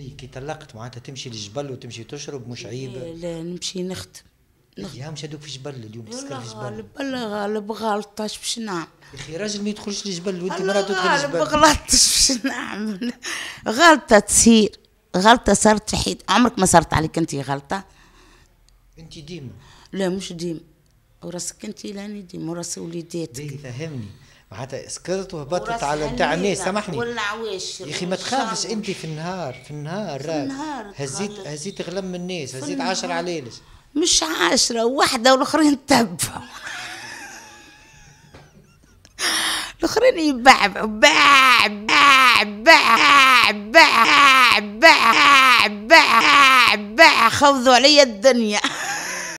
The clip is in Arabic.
اي كي طلقت معناتها تمشي للجبل وتمشي تشرب مش إيه، عيب لا نمشي نخدم يا مش هذوك في جبل اليوم تسكر في جبل غالب غالب اش باش نعمل يا اخي راجل ما يدخلش للجبل وانت مرات تدخل الجبل غالب اش باش نعمل غلطه تصير غلطه صارت في حيط عمرك ما صارت عليك انت غلطه انت ديما لا مش ديما وراسك انت لاني ديما وراس وليداتك فهمني معناتها سكرت وهبطت على نتاع الناس سامحني يا اخي ما تخافش انت في النهار في النهار في النهار هزيت هزيت غلم من الناس هزيت 10 علاش مش عشرة واحدة والاخرين تبعوا الاخرين يبعبعوا باع باع باع باع باع باع باع خوضوا عليا الدنيا